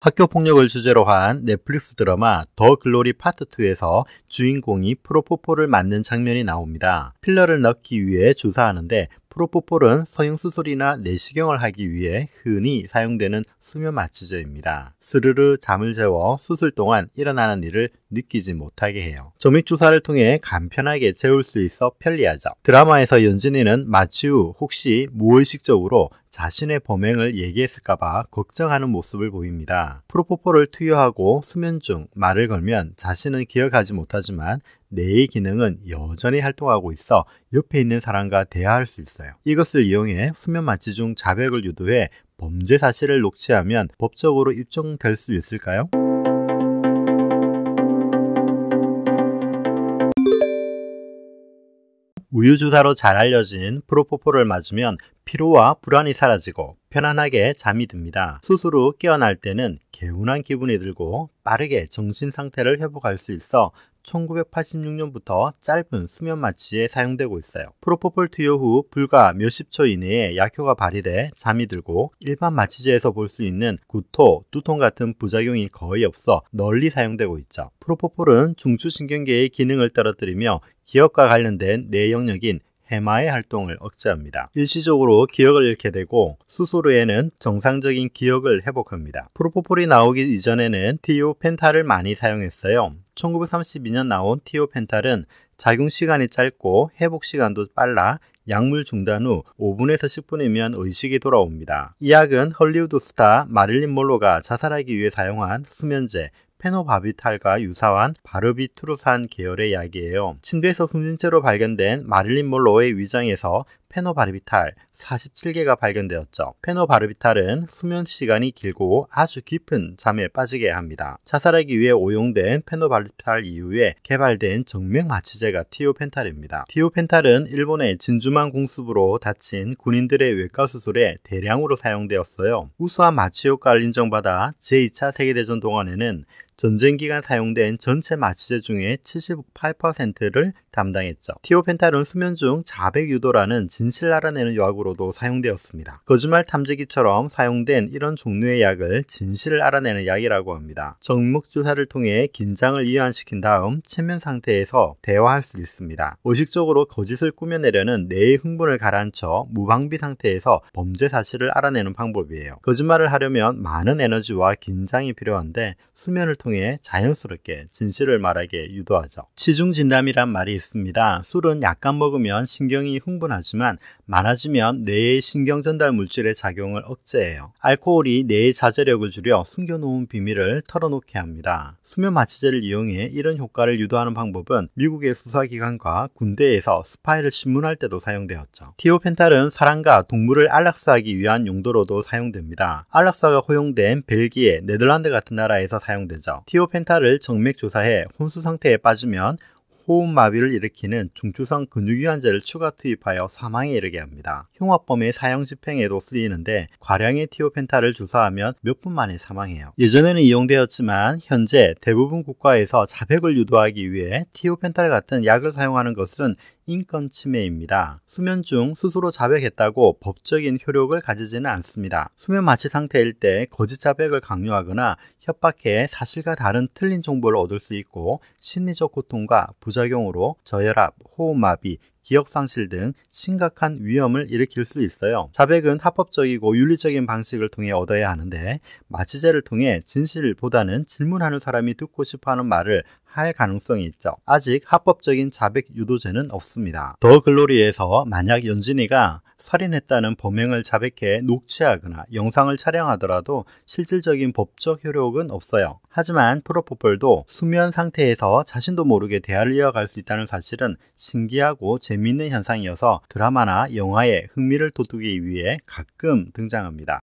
학교 폭력을 주제로 한 넷플릭스 드라마 더 글로리 파트 2에서 주인공이 프로포폴을 맞는 장면이 나옵니다. 필러를 넣기 위해 주사하는데 프로포폴은 성형수술이나 내시경을 하기 위해 흔히 사용되는 수면 마취제입니다. 스르르 잠을 재워 수술 동안 일어나는 일을 느끼지 못하게 해요. 조액주사를 통해 간편하게 재울 수 있어 편리하죠. 드라마에서 연진이는 마취 후 혹시 무의식적으로 자신의 범행을 얘기했을까봐 걱정하는 모습을 보입니다. 프로포폴을 투여하고 수면 중 말을 걸면 자신은 기억하지 못하지만 뇌의 기능은 여전히 활동하고 있어 옆에 있는 사람과 대화할 수 있어요. 이것을 이용해 수면 마취 중 자백을 유도해 범죄 사실을 녹취하면 법적으로 입증될 수 있을까요? 우유주사로 잘 알려진 프로포폴을 맞으면 피로와 불안이 사라지고 편안하게 잠이 듭니다. 수술 후 깨어날 때는 개운한 기분이 들고 빠르게 정신 상태를 회복할 수 있어 1986년부터 짧은 수면 마취에 사용되고 있어요. 프로포폴 투여 후 불과 몇십 초 이내에 약효가 발휘돼 잠이 들고 일반 마취제에서 볼 수 있는 구토, 두통 같은 부작용이 거의 없어 널리 사용되고 있죠. 프로포폴은 중추신경계의 기능을 떨어뜨리며 기억과 관련된 뇌 영역인 해마의 활동을 억제합니다. 일시적으로 기억을 잃게 되고 수술 후에는 정상적인 기억을 회복합니다. 프로포폴이 나오기 이전에는 디오펜타를 많이 사용했어요. 1932년 나온 티오펜탈은 작용 시간이 짧고 회복 시간도 빨라 약물 중단 후 5분에서 10분이면 의식이 돌아옵니다. 이 약은 헐리우드 스타 마릴린 몰로가 자살하기 위해 사용한 수면제 페노바비탈과 유사한 바르비투르산 계열의 약이에요. 침대에서 숨진 채로 발견된 마릴린 몰로의 위장에서 페노바르비탈 47개가 발견되었죠. 페노바르비탈은 수면 시간이 길고 아주 깊은 잠에 빠지게 합니다. 자살하기 위해 오용된 페노바르비탈 이후에 개발된 정맥 마취제가 티오펜탈입니다. 티오펜탈은 일본의 진주만 공습으로 다친 군인들의 외과 수술에 대량으로 사용되었어요. 우수한 마취 효과를 인정받아 제2차 세계대전 동안에는 전쟁 기간 사용된 전체 마취제 중에 78%를 담당했죠. 티오펜탈은 수면 중 자백 유도라는 진실알아내는 약으로도 사용되었습니다. 거짓말 탐지기처럼 사용된 이런 종류의 약을 진실을 알아내는 약이라고 합니다. 정목 주사를 통해 긴장을 이완시킨 다음 체면 상태에서 대화할 수 있습니다. 의식적으로 거짓을 꾸며내려는 뇌의 흥분을 가라앉혀 무방비 상태에서 범죄 사실을 알아내는 방법이에요. 거짓말을 하려면 많은 에너지와 긴장이 필요한데 수면을 통해 자연스럽게 진실을 말하게 유도하죠. 치중진담이란 말이 있습니다. 술은 약간 먹으면 신경이 흥분하지만 있지만 많아지면 뇌의 신경 전달 물질의 작용을 억제해요. 알코올이 뇌의 자제력을 줄여 숨겨놓은 비밀을 털어놓게 합니다. 수면 마취제를 이용해 이런 효과를 유도하는 방법은 미국의 수사기관과 군대에서 스파이를 신문할 때도 사용되었죠. 티오펜탈은 사람과 동물을 안락사하기 위한 용도로도 사용됩니다. 안락사가 허용된 벨기에, 네덜란드 같은 나라에서 사용되죠. 티오펜탈을 정맥 조사해 혼수 상태에 빠지면 호흡마비를 일으키는 중추성 근육이연제를 추가 투입하여 사망에 이르게 합니다. 흉화범의 사형 집행에도 쓰이는데 과량의 티오펜타를 주사하면 몇 분 만에 사망해요. 예전에는 이용되었지만 현재 대부분 국가에서 자백을 유도하기 위해 티오펜탈 같은 약을 사용하는 것은 인권 침해입니다. 수면 중 스스로 자백했다고 법적인 효력을 가지지는 않습니다. 수면 마취 상태일 때 거짓 자백을 강요하거나 협박해 사실과 다른 틀린 정보를 얻을 수 있고 심리적 고통과 부작용으로 저혈압, 호흡마비, 기억상실 등 심각한 위험을 일으킬 수 있어요. 자백은 합법적이고 윤리적인 방식을 통해 얻어야 하는데 마취제를 통해 진실보다는 질문하는 사람이 듣고 싶어하는 말을 할 가능성이 있죠. 아직 합법적인 자백 유도제는 없습니다. 더 글로리에서 만약 연진이가 살인했다는 범행을 자백해 녹취하거나 영상을 촬영하더라도 실질적인 법적 효력은 없어요. 하지만 프로포폴도 수면 상태에서 자신도 모르게 대화를 이어갈 수 있다는 사실은 신기하고 재미있는 현상이어서 드라마나 영화에 흥미를 돋우기 위해 가끔 등장합니다.